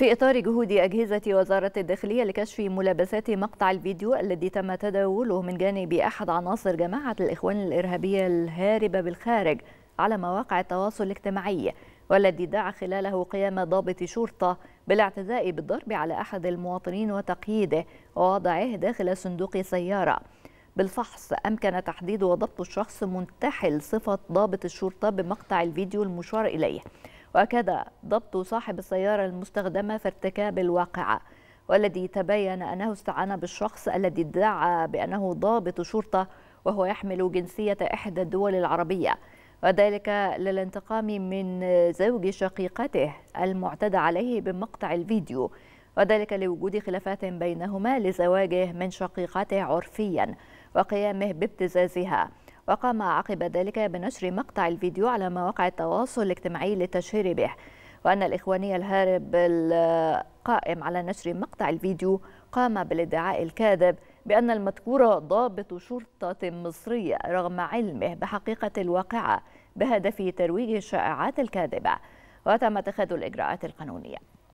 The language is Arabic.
في إطار جهود أجهزة وزارة الداخلية لكشف ملابسات مقطع الفيديو الذي تم تداوله من جانب أحد عناصر جماعة الإخوان الإرهابية الهاربة بالخارج على مواقع التواصل الاجتماعي والذي دعا خلاله قيام ضابط شرطة بالاعتداء بالضرب على أحد المواطنين وتقييده ووضعه داخل صندوق سيارة بالفحص أمكن تحديد وضبط الشخص منتحل صفة ضابط الشرطة بمقطع الفيديو المشار إليه وأكد ضبط صاحب السيارة المستخدمة في ارتكاب الواقعة والذي تبين أنه استعان بالشخص الذي ادعى بأنه ضابط شرطة وهو يحمل جنسية إحدى الدول العربية وذلك للانتقام من زوج شقيقته المعتدى عليه بمقطع الفيديو وذلك لوجود خلافات بينهما لزواجه من شقيقته عرفيا وقيامه بابتزازها وقام عقب ذلك بنشر مقطع الفيديو على مواقع التواصل الاجتماعي للتشهير به وأن الإخواني الهارب القائم على نشر مقطع الفيديو قام بالادعاء الكاذب بأن المذكور ضابط شرطة مصرية رغم علمه بحقيقة الواقعة بهدف ترويج الشائعات الكاذبة وتم اتخاذ الإجراءات القانونية